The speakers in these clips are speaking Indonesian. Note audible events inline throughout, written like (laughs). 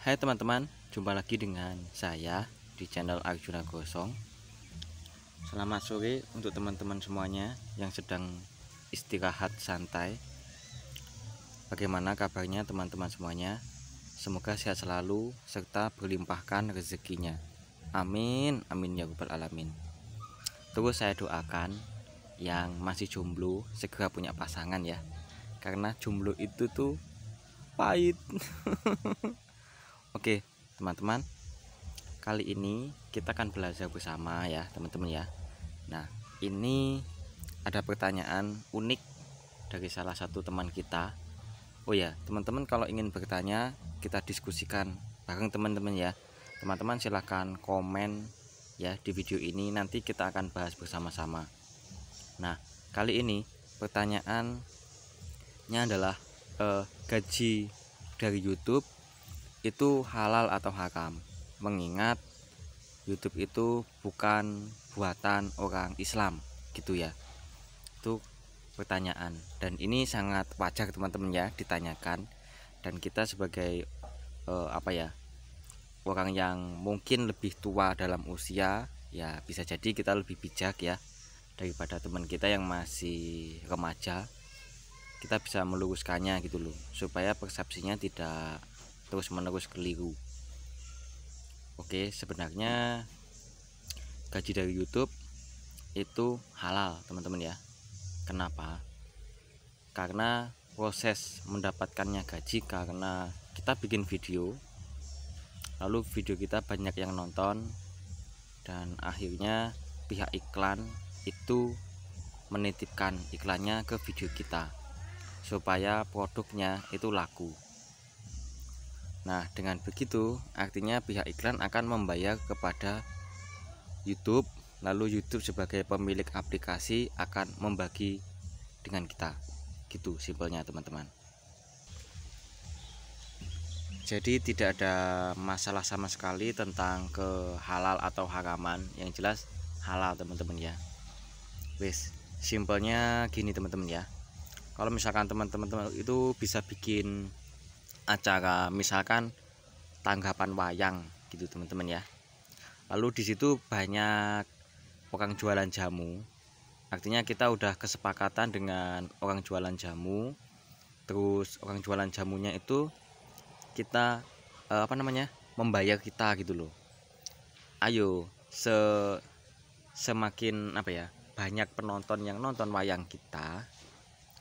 Hai teman-teman, jumpa lagi dengan saya di channel Arjuna Gosong Selamat sore untuk teman-teman semuanya yang sedang istirahat santai Bagaimana kabarnya teman-teman semuanya? Semoga sehat selalu serta berlimpahkan rezekinya Amin, amin ya rabbal alamin Terus saya doakan yang masih jomblo segera punya pasangan ya Karena jomblo itu tuh pahit (laughs) Oke, teman-teman. Kali ini kita akan belajar bersama ya, teman-teman ya. Nah, ini ada pertanyaan unik dari salah satu teman kita. Oh ya, teman-teman kalau ingin bertanya, kita diskusikan bareng teman-teman ya. Teman-teman silahkan komen ya di video ini nanti kita akan bahas bersama-sama. Nah, kali ini pertanyaannya adalah eh, gaji dari YouTube itu halal atau hakam? mengingat YouTube itu bukan buatan orang Islam gitu ya itu pertanyaan dan ini sangat wajar teman-teman ya ditanyakan dan kita sebagai eh, apa ya orang yang mungkin lebih tua dalam usia ya bisa jadi kita lebih bijak ya daripada teman kita yang masih remaja kita bisa meluruskannya gitu loh supaya persepsinya tidak terus menerus keliru oke sebenarnya gaji dari YouTube itu halal teman-teman ya kenapa karena proses mendapatkannya gaji karena kita bikin video lalu video kita banyak yang nonton dan akhirnya pihak iklan itu menitipkan iklannya ke video kita supaya produknya itu laku Nah, dengan begitu artinya pihak iklan akan membayar kepada YouTube, lalu YouTube sebagai pemilik aplikasi akan membagi dengan kita. Gitu simpelnya, teman-teman. Jadi tidak ada masalah sama sekali tentang kehalal atau haraman. Yang jelas halal, teman-teman ya. Wes, simpelnya gini teman-teman ya. Kalau misalkan teman-teman itu bisa bikin acara misalkan tanggapan wayang gitu teman-teman ya lalu di situ banyak orang jualan jamu artinya kita udah kesepakatan dengan orang jualan jamu terus orang jualan jamunya itu kita eh, apa namanya membayar kita gitu loh ayo se semakin apa ya banyak penonton yang nonton wayang kita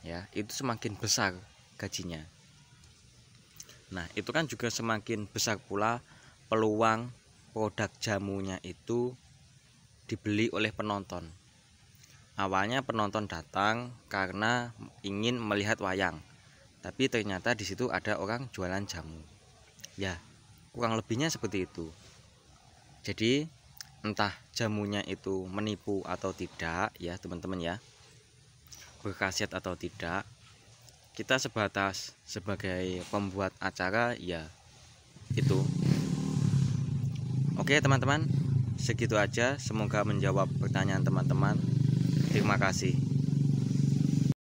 ya itu semakin besar gajinya Nah, itu kan juga semakin besar pula peluang produk jamunya itu dibeli oleh penonton. Awalnya penonton datang karena ingin melihat wayang. Tapi ternyata di situ ada orang jualan jamu. Ya, kurang lebihnya seperti itu. Jadi, entah jamunya itu menipu atau tidak ya, teman-teman ya. Berkhasiat atau tidak, kita sebatas sebagai pembuat acara ya itu oke teman-teman segitu aja semoga menjawab pertanyaan teman-teman terima kasih